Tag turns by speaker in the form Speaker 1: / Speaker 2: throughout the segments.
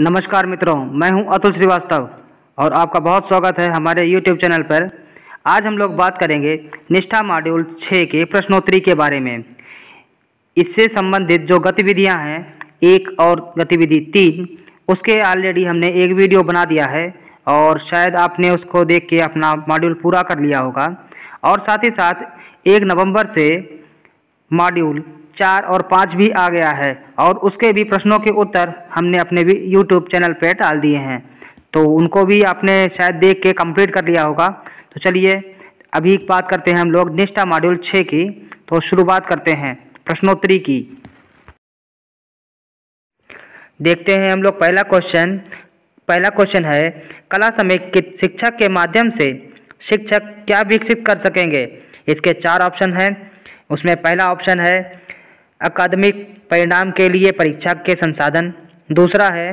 Speaker 1: नमस्कार मित्रों मैं हूं अतुल श्रीवास्तव और आपका बहुत स्वागत है हमारे YouTube चैनल पर आज हम लोग बात करेंगे निष्ठा मॉड्यूल 6 के प्रश्नोत्तरी के बारे में इससे संबंधित जो गतिविधियां हैं एक और गतिविधि तीन उसके ऑलरेडी हमने एक वीडियो बना दिया है और शायद आपने उसको देख के अपना मॉड्यूल पूरा कर लिया होगा और साथ ही साथ एक नवम्बर से मॉड्यूल चार और पाँच भी आ गया है और उसके भी प्रश्नों के उत्तर हमने अपने भी यूट्यूब चैनल पर डाल दिए हैं तो उनको भी आपने शायद देख के कंप्लीट कर लिया होगा तो चलिए अभी बात करते हैं हम लोग निष्ठा मॉड्यूल छः की तो शुरुआत करते हैं प्रश्नोत्तरी की देखते हैं हम लोग पहला क्वेश्चन पहला क्वेश्चन है कला समेकित शिक्षक के माध्यम से शिक्षक क्या विकसित कर सकेंगे इसके चार ऑप्शन हैं उसमें पहला ऑप्शन है अकादमिक परिणाम के लिए परीक्षा के संसाधन दूसरा है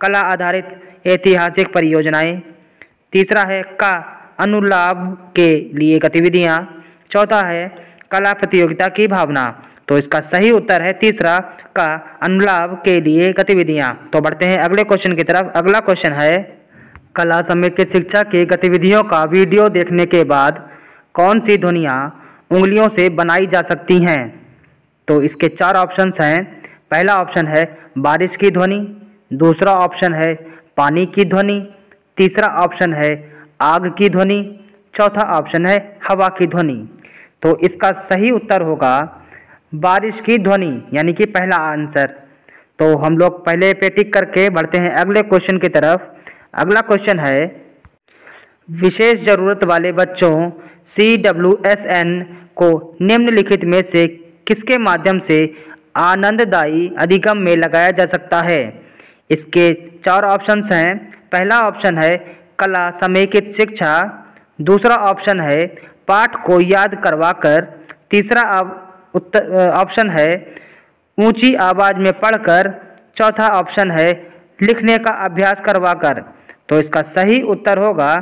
Speaker 1: कला आधारित ऐतिहासिक परियोजनाएं तीसरा है का अनुलाभ के लिए गतिविधियां चौथा है कला प्रतियोगिता की भावना तो इसका सही उत्तर है तीसरा का अनुलाभ के लिए गतिविधियां तो बढ़ते हैं अगले क्वेश्चन की तरफ अगला क्वेश्चन है कला समेकित शिक्षा की गतिविधियों का वीडियो देखने के बाद कौन सी ध्वनियाँ उंगलियों से बनाई जा सकती हैं तो इसके चार ऑप्शंस हैं पहला ऑप्शन है बारिश की ध्वनि दूसरा ऑप्शन है पानी की ध्वनि तीसरा ऑप्शन है आग की ध्वनि चौथा ऑप्शन है हवा की ध्वनि तो इसका सही उत्तर होगा बारिश की ध्वनि यानी कि पहला आंसर तो हम लोग पहले पे टिक करके बढ़ते हैं अगले क्वेश्चन की तरफ अगला क्वेश्चन है विशेष ज़रूरत वाले बच्चों सी डब्ल्यू एस एन को निम्नलिखित में से किसके माध्यम से आनंददायी अधिगम में लगाया जा सकता है इसके चार ऑप्शंस हैं पहला ऑप्शन है कला समेकित शिक्षा दूसरा ऑप्शन है पाठ को याद करवाकर तीसरा ऑप्शन है ऊंची आवाज़ में पढ़कर चौथा ऑप्शन है लिखने का अभ्यास करवाकर तो इसका सही उत्तर होगा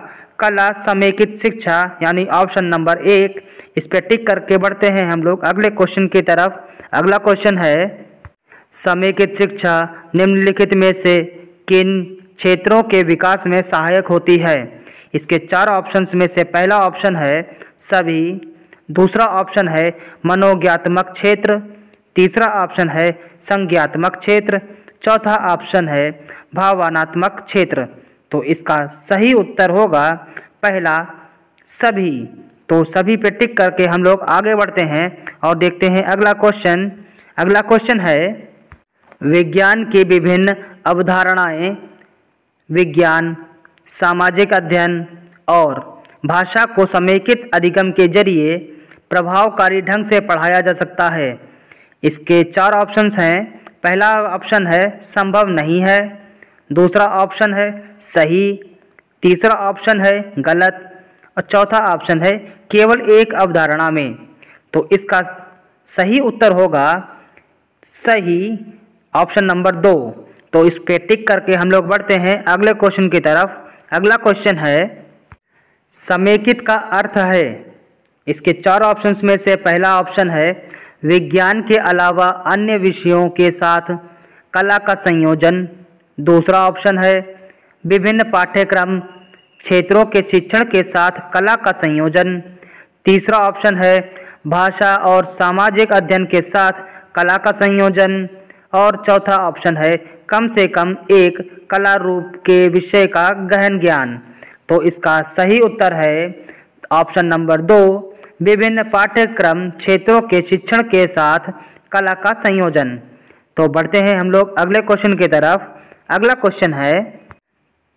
Speaker 1: कला समेकित शिक्षा यानी ऑप्शन नंबर एक इस पर टिक करके बढ़ते हैं हम लोग अगले क्वेश्चन की तरफ अगला क्वेश्चन है समेकित शिक्षा निम्नलिखित में से किन क्षेत्रों के विकास में सहायक होती है इसके चार ऑप्शंस में से पहला ऑप्शन है सभी दूसरा ऑप्शन है मनोज्ञात्मक क्षेत्र तीसरा ऑप्शन है संज्ञात्मक क्षेत्र चौथा ऑप्शन है भावनात्मक क्षेत्र तो इसका सही उत्तर होगा पहला सभी तो सभी पे टिक करके हम लोग आगे बढ़ते हैं और देखते हैं अगला क्वेश्चन अगला क्वेश्चन है विज्ञान के विभिन्न अवधारणाएं विज्ञान सामाजिक अध्ययन और भाषा को समेकित अधिगम के जरिए प्रभावकारी ढंग से पढ़ाया जा सकता है इसके चार ऑप्शंस हैं पहला ऑप्शन है संभव नहीं है दूसरा ऑप्शन है सही तीसरा ऑप्शन है गलत और चौथा ऑप्शन है केवल एक अवधारणा में तो इसका सही उत्तर होगा सही ऑप्शन नंबर दो तो इस पे टिक करके हम लोग बढ़ते हैं अगले क्वेश्चन की तरफ अगला क्वेश्चन है समेकित का अर्थ है इसके चार ऑप्शंस में से पहला ऑप्शन है विज्ञान के अलावा अन्य विषयों के साथ कला का संयोजन दूसरा ऑप्शन है विभिन्न पाठ्यक्रम क्षेत्रों के शिक्षण के साथ कला का संयोजन तीसरा ऑप्शन है भाषा और सामाजिक अध्ययन के साथ कला का संयोजन और चौथा ऑप्शन है कम से कम एक कला रूप के विषय का गहन ज्ञान तो इसका सही उत्तर है ऑप्शन नंबर दो विभिन्न पाठ्यक्रम क्षेत्रों के शिक्षण के साथ कला का संयोजन तो बढ़ते हैं हम लोग अगले क्वेश्चन की तरफ अगला क्वेश्चन है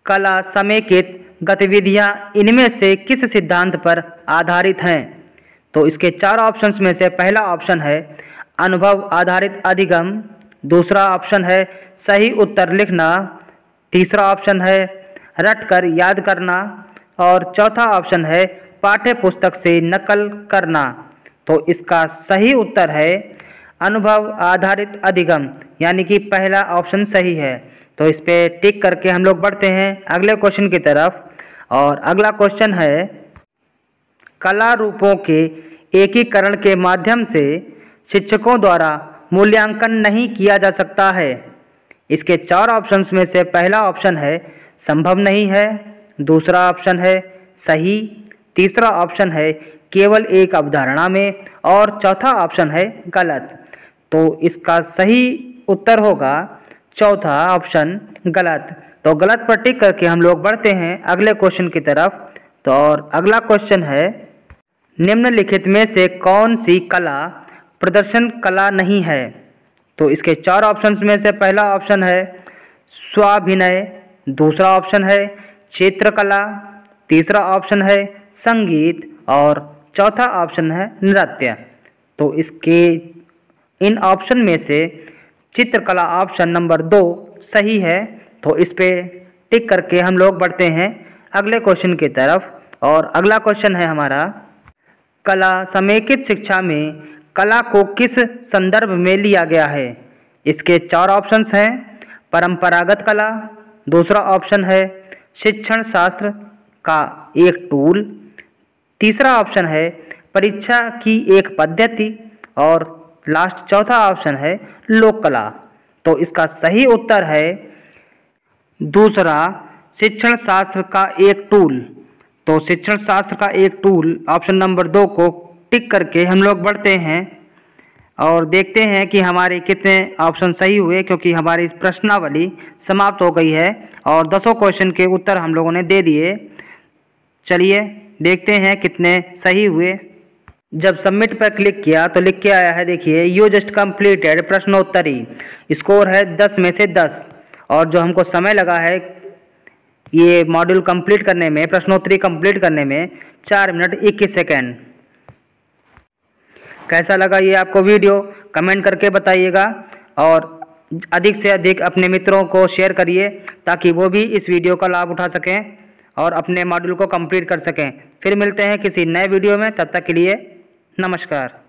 Speaker 1: कला समेकित गतिविधियां इनमें से किस सिद्धांत पर आधारित हैं तो इसके चार ऑप्शंस में से पहला ऑप्शन है अनुभव आधारित अधिगम दूसरा ऑप्शन है सही उत्तर लिखना तीसरा ऑप्शन है रट कर याद करना और चौथा ऑप्शन है पाठ्य पुस्तक से नकल करना तो इसका सही उत्तर है अनुभव आधारित अधिगम यानी कि पहला ऑप्शन सही है तो इस पर टिक करके हम लोग बढ़ते हैं अगले क्वेश्चन की तरफ और अगला क्वेश्चन है कला रूपों के एकीकरण के माध्यम से शिक्षकों द्वारा मूल्यांकन नहीं किया जा सकता है इसके चार ऑप्शंस में से पहला ऑप्शन है संभव नहीं है दूसरा ऑप्शन है सही तीसरा ऑप्शन है केवल एक अवधारणा में और चौथा ऑप्शन है गलत तो इसका सही उत्तर होगा चौथा ऑप्शन गलत तो गलत पर टिक करके हम लोग बढ़ते हैं अगले क्वेश्चन की तरफ तो और अगला क्वेश्चन है निम्नलिखित में से कौन सी कला प्रदर्शन कला नहीं है तो इसके चार ऑप्शंस में से पहला ऑप्शन है स्वाभिनय दूसरा ऑप्शन है चित्रकला तीसरा ऑप्शन है संगीत और चौथा ऑप्शन है नृत्य तो इसके इन ऑप्शन में से चित्रकला ऑप्शन नंबर दो सही है तो इस पर टिक करके हम लोग बढ़ते हैं अगले क्वेश्चन की तरफ और अगला क्वेश्चन है हमारा कला समेकित शिक्षा में कला को किस संदर्भ में लिया गया है इसके चार ऑप्शंस हैं परंपरागत कला दूसरा ऑप्शन है शिक्षण शास्त्र का एक टूल तीसरा ऑप्शन है परीक्षा की एक पद्धति और लास्ट चौथा ऑप्शन है लोक कला तो इसका सही उत्तर है दूसरा शिक्षण शास्त्र का एक टूल तो शिक्षण शास्त्र का एक टूल ऑप्शन नंबर दो को टिक करके हम लोग बढ़ते हैं और देखते हैं कि हमारे कितने ऑप्शन सही हुए क्योंकि हमारी प्रश्नावली समाप्त हो गई है और दसों क्वेश्चन के उत्तर हम लोगों ने दे दिए चलिए देखते हैं कितने सही हुए जब सबमिट पर क्लिक किया तो लिख के आया है देखिए यू जस्ट कम्प्लीटेड प्रश्नोत्तरी स्कोर है दस में से दस और जो हमको समय लगा है ये मॉड्यूल कंप्लीट करने में प्रश्नोत्तरी कंप्लीट करने में चार मिनट इक्कीस सेकेंड कैसा लगा ये आपको वीडियो कमेंट करके बताइएगा और अधिक से अधिक अपने मित्रों को शेयर करिए ताकि वो भी इस वीडियो का लाभ उठा सकें और अपने मॉड्यूल को कंप्लीट कर सकें फिर मिलते हैं किसी नए वीडियो में तब तक के लिए नमस्कार